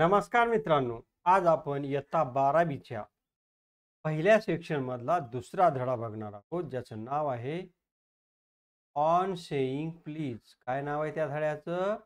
नमस्कार मित्रांनो आज आपण इयत्ता बारावीच्या पहिल्या मधला दुसरा धडा बघणार आहोत ज्याचं नाव आहे ऑन सेईंग प्लीज काय नाव आहे त्या धड्याचं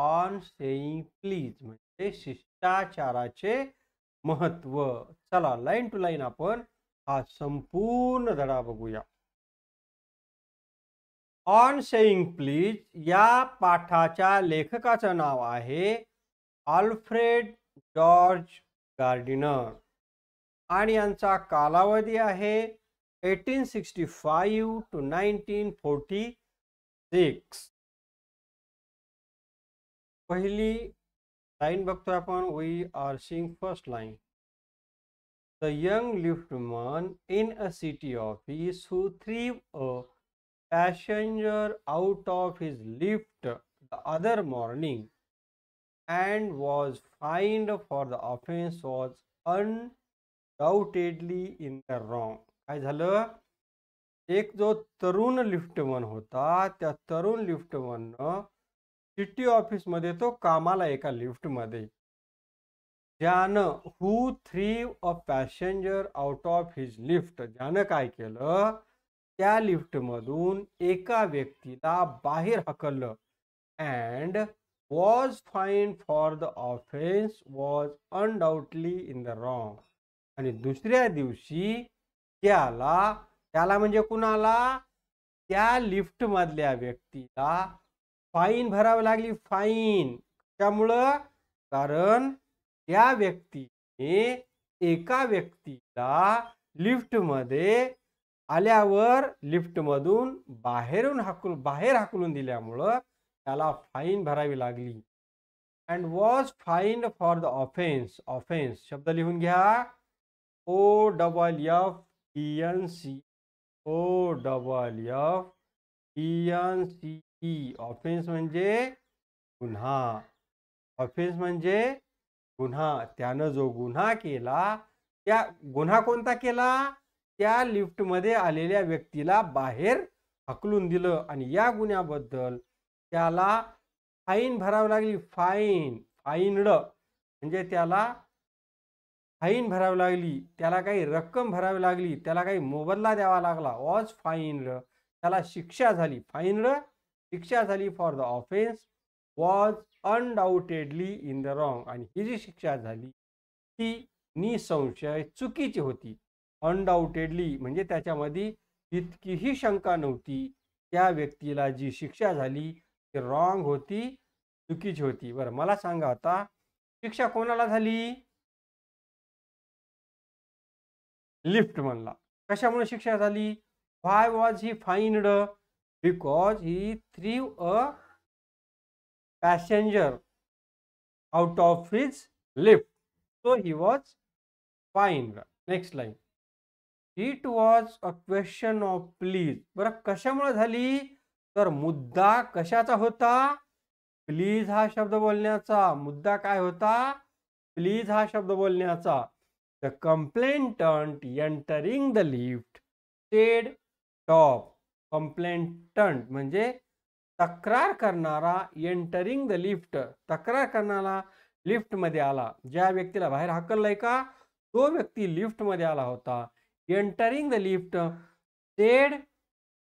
ऑन सेईंग प्लीज म्हणजे शिष्टाचाराचे महत्व चला लाईन टू लाईन आपण हा संपूर्ण धडा बघूया ऑन सेईंग प्लीज या पाठाच्या लेखकाचं नाव आहे आल्फ्रेड जॉर्ज गार्डिनर आणि यांचा कालावधी आहे eighteen sixty five to nineteen forty six पहिली लाईन बघतोय आपण we are seeing first line the young liftman in a city office who threw a passenger out of his lift the other morning and was fined for the offense was undoubtedly in the wrong काय झालं एक जो तरुण liftman होता त्या तरुण liftman city मध्ये तो कामाला एका लिफ्ट मध्ये ज्यानं who threw a passenger out of his lift ज्यानं काय केलं त्या मधून एका व्यक्तीला बाहेर हकललं and was fined for the offense was undoubtedly in the wrong आणि दुसऱ्या दिवशी त्याला त्याला म्हणजे कुणाला त्या लिफ्ट मधल्या व्यक्तीला फाईन भरावी लागली फाईन त्यामुळं कारण त्या व्यक्तीने एका व्यक्तीला लिफ्टमध्ये आल्यावर लिफ्टमधून बाहेरून हाकल बाहेर हाकलून दिल्यामुळं त्याला फाईन भरावी लागली and was fine for the offence offence शब्द लिहून घ्या O double F E N C O double F E N C E offence म्हणजे गुन्हा ऑफेन्स म्हणजे गुन्हा त्यानं जो गुन्हा केला त्या गुन्हा कोणता केला त्या लिफ्टमध्ये आलेल्या व्यक्तीला बाहेर हकलून दिलं आणि या गुन्ह्याबद्दल त्याला फाईन भरावी लागली फाईन फाईनड म्हणजे त्याला फाईन भरावी लागली त्याला काही रक्कम भरावी लागली त्याला काही मोबदला द्यावा लागला वॉज फाईनड त्याला शिक्षा झाली फाईनड शिक्षा झाली for the offence was undoubtedly in the wrong आणि ही जी शिक्षा झाली ती निसंशय चुकीची होती अनडाऊटेडली म्हणजे त्याच्यामध्ये इतकीही शंका नव्हती त्या व्यक्तीला जी शिक्षा झाली रॉंग होती चुकीची होती बरं मला सांगा आता शिक्षा कोणाला झाली लिफ्ट म्हणला कशामुळे शिक्षा झाली why was he fined because he threw a passenger out of his lift so he was fine next line it was a question of please बरं कशामुळे झाली तर मुद्दा कशाचा होता प्लीज हा शब्द बोलण्याचा मुद्दा काय होता प्लीज हा शब्द बोलण्याचा the complainant entering the lift said top complainant म्हणजे तक्रार करणारा एंटरिंग द लिफ्ट तक्रार करणारा लिफ्टमध्ये आला ज्या व्यक्तीला बाहेर हाकललाय का तो व्यक्ती लिफ्टमध्ये आला होता entering the lift said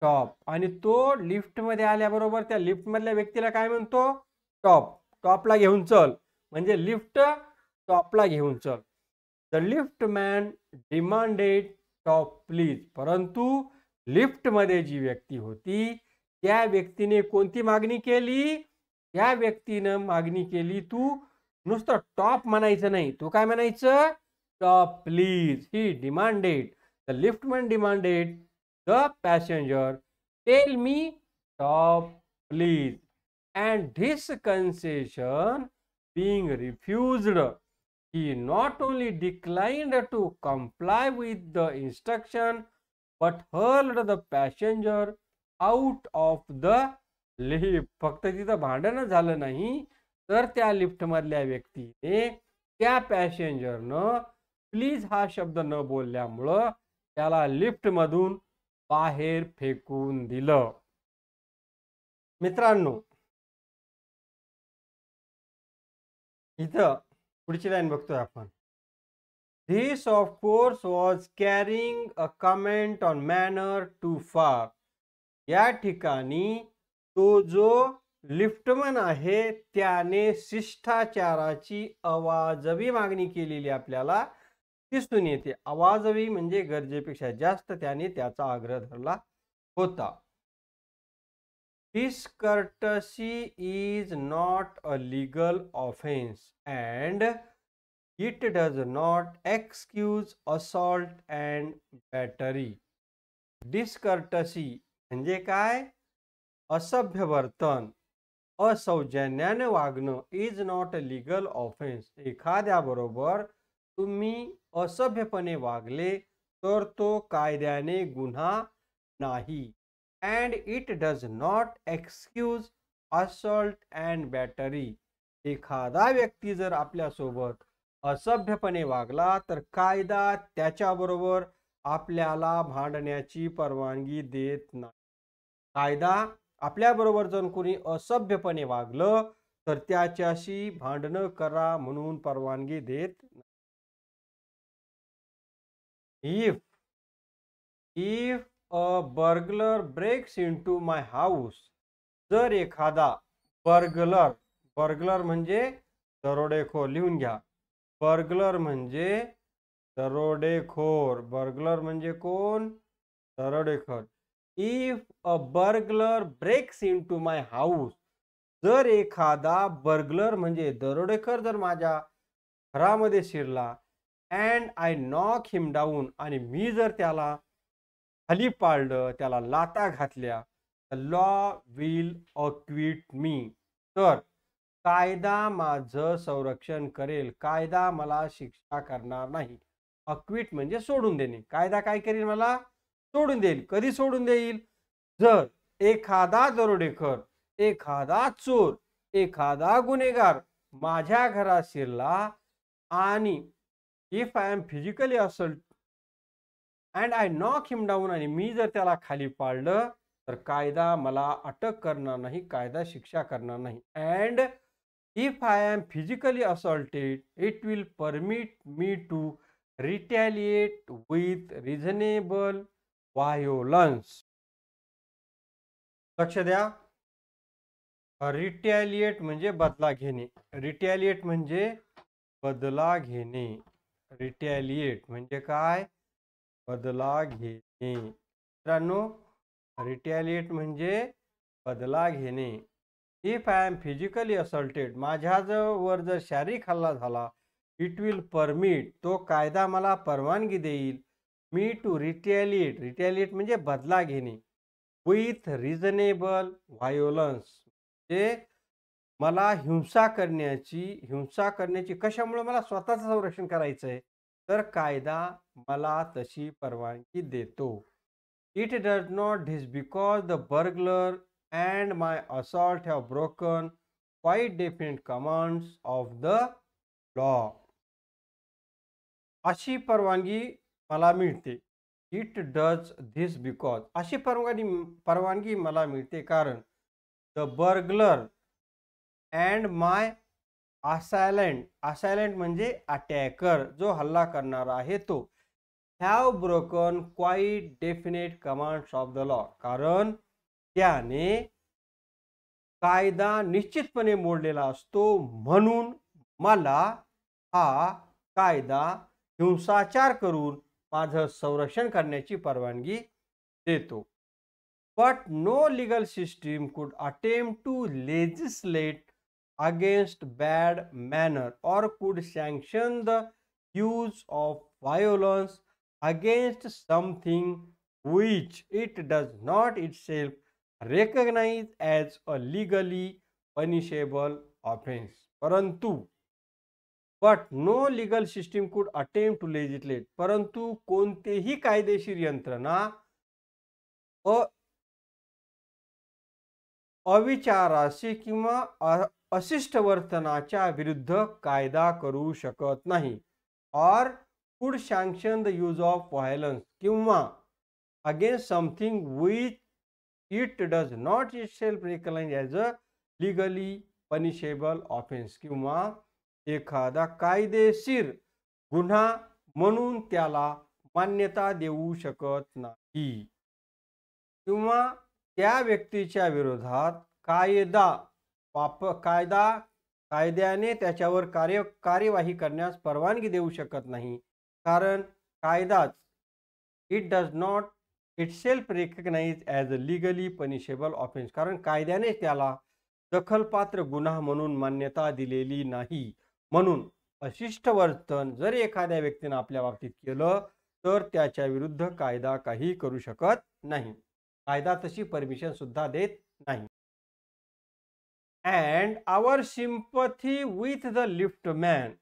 top आणि तो लिफ्टमध्ये आल्याबरोबर त्या लिफ्टमधल्या व्यक्तीला काय म्हणतो टॉप टॉपला घेऊन चल म्हणजे लिफ्ट टॉपला घेऊन चल the lift man demanded top please परंतु लिफ्टमध्ये जी व्यक्ती होती त्या व्यक्तीने कोणती मागणी केली त्या व्यक्तीनं मागणी केली तू नुसतं टॉप म्हणायचं नाही तू काय म्हणायचं top please he demanded the man demanded the passenger, Tell me, stop please. And this concession being refused, he not only declined to comply with the instruction but hurled the passenger out of the lift फक्त तिथं भांडण झालं नाही तर त्या मधल्या व्यक्तीने त्या पॅसेंजरनं प्लीज हा शब्द न बोलल्यामुळं त्याला मधून बाहेर फेकून दिलं मित्रांनो इथं पुढची लाईन बघतोय आपण this of course was carrying a comment on manner too far या ठिकाणी तो जो लिफ्टमन आहे त्याने शिष्टाचाराची अवाजवी मागणी केलेली आपल्याला दिसून येते आवाजवी म्हणजे गरजेपेक्षा जास्त त्याने त्याचा आग्रह धरला होता discourtesy is not a legal offence and it does not excuse assault and battery discourtesy म्हणजे काय असभ्य वर्तन असौजन्याने वागणं is not a legal offence एखाद्याबरोबर तुम्ही असभ्यपणे वागले तर तो कायद्याने गुन्हा नाही and it does not excuse assault and battery एखादा व्यक्ती जर आपल्यासोबत असभ्यपणे वागला तर कायदा त्याच्याबरोबर आपल्याला भांडण्याची परवानगी देत नाही कायदा आपल्याबरोबर जर कोणी असभ्यपणे वागलं तर त्याच्याशी भांडणं करा म्हणून परवानगी देत नाही If, if a burglar breaks into my house, जर एखादा बर्गलर बर्गलर म्हणजे दरोडेखोर लिहून घ्या बर्गलर म्हणजे दरोडेखोर बर्गलर म्हणजे कोण दरोडेखोर if a burglar breaks into my house जर एखादा बर्गलर म्हणजे दरोडेखोर जर माझ्या घरामध्ये शिरला and I knock him down आणि मी जर त्याला खाली पाळलं त्याला लाता घातल्या तर लॉ विल अक्विट मी तर कायदा माझं संरक्षण करेल कायदा मला शिक्षा करणार नाही अक्विट म्हणजे सोडून देणे कायदा काय करेल मला सोडून देईल कधी सोडून देईल जर एखादा दरोडेकर एखादा चोर एखादा गुन्हेगार माझ्या घरात शिरला आणि if I am physically assault and I knock him down आणि मी जर त्याला खाली पाळलं तर कायदा मला अटक करणार नाही कायदा शिक्षा करणार नाही and if I am physically assaulted it will permit me to retaliate with reasonable violence लक्ष द्या रिटॅलिएट म्हणजे बदला घेणे रिटॅलिएट म्हणजे बदला घेणे रिटॅलिएट म्हणजे काय बदला घेणे मित्रांनो रिटॅलिएट म्हणजे बदला घेणे if I am physically assaulted माझ्याजवळ जर शारीरिक हल्ला झाला इट विल परमिट तो कायदा मला परवानगी देईल मी टू रिटॅलिएट रिटॅलिएट म्हणजे बदला घेणे विथ रिझनेबल व्हायोलन्स म्हणजे मला हिंसा करण्याची हिंसा करण्याची कशामुळे मला स्वतःचं संरक्षण करायचं आहे तर कायदा मला तशी परवानगी देतो it does not this because the burglar and my assault have broken quite definite commands of the law अशी परवानगी मला मिळते इट डज धिस बिकॉज अशी परवानगी परवानगी मला मिळते कारण the burglar and my assailant assailant म्हणजे अटॅकर जो हल्ला करणारा आहे तो have broken quite definite commands of the law कारण त्याने कायदा निश्चितपणे मोडलेला असतो म्हणून मला हा कायदा हिंसाचार करून माझं संरक्षण करण्याची परवानगी देतो but no legal system could attempt to legislate against bad manner or could sanction the use of violence against something which it does not itself recognize as a legally punishable offense. Parantu, but no legal system could attempt to legislate. परंतु कोणतेही कायदेशीर यंत्रणा अ अविचाराशी किंवा अशिष्ट वर्तनाच्या विरुद्ध कायदा करू शकत नाही or could sanction the use of violence किंवा against something which it does not itself recognise as a legally punishable offence किंवा एखादा कायदेशीर गुन्हा म्हणून त्याला मान्यता देऊ शकत नाही किंवा त्या व्यक्तीच्या विरोधात कायदा वाप कायदा कायद्याने त्याच्यावर कार्य कार्यवाही करण्यास परवानगी देऊ शकत नाही कारण कायदाच it does not itself recognise as a legally punishable offence कारण कायद्याने त्याला दखलपात्र गुन्हा म्हणून मान्यता दिलेली नाही म्हणून अशिष्ट वर्तन जर एखाद्या व्यक्तीनं आपल्या बाबतीत केलं तर त्याच्या विरुद्ध कायदा काही करू शकत नाही कायदा तशी परमिशन सुद्धा देत नाही and our sympathy with the lift man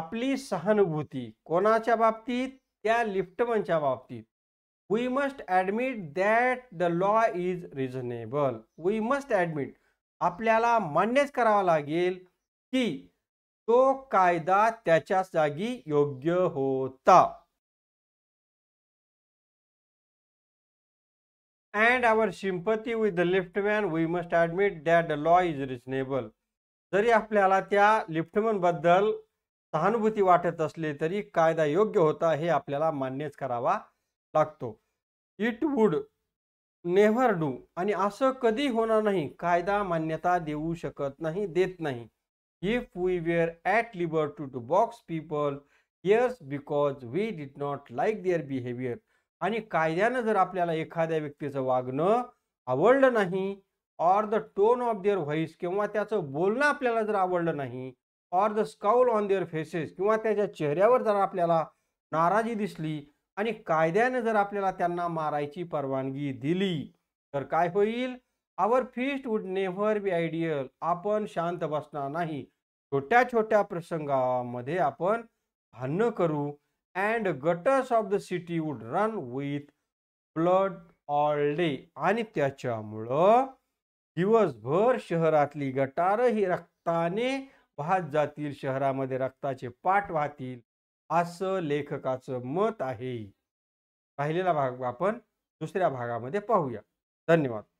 आपली सहानुभूती कोणाच्या बाबतीत त्या लिफ्टमनच्या बाबतीत we must admit that the law is reasonable we must admit आपल्याला मान्यच करावा लागेल की तो कायदा त्याच्या जागी योग्य होता अँड our sympathy विथ the liftman, we must admit that law is reasonable जरी आपल्याला त्या लिफ्टमनबद्दल सहानुभूती वाटत असली तरी कायदा योग्य होता हे आपल्याला मान्यच करावा लागतो इट वूड नेव्हर डू आणि असं कधी होणार नाही कायदा मान्यता देऊ शकत नाही देत नाही if we were at liberty to box people yes because we did not like their behaviour आणि कायद्यानं जर आपल्याला एखाद्या व्यक्तीचं वागणं आवडलं नाही or the tone of their voice किंवा त्याचं बोलणं आपल्याला जर आवडलं नाही or the scowl on their faces किंवा त्याच्या चेहऱ्यावर जर आपल्याला नाराजी दिसली आणि कायद्यानं जर आपल्याला त्यांना मारायची परवानगी दिली तर काय होईल our fist would never be ideal आपण शांत बसणार नाही छोट्या छोट्या प्रसंगामध्ये आपण भांडणं करू and gutters of the city would run with blood all day आणि त्याच्यामुळं दिवसभर शहरातली गटार ही रक्ताने वाहत जातील शहरामध्ये रक्ताचे पाठ वाहतील असं लेखकाचं मत आहे पाहिलेला भाग आपण दुसऱ्या भागामध्ये पाहूया धन्यवाद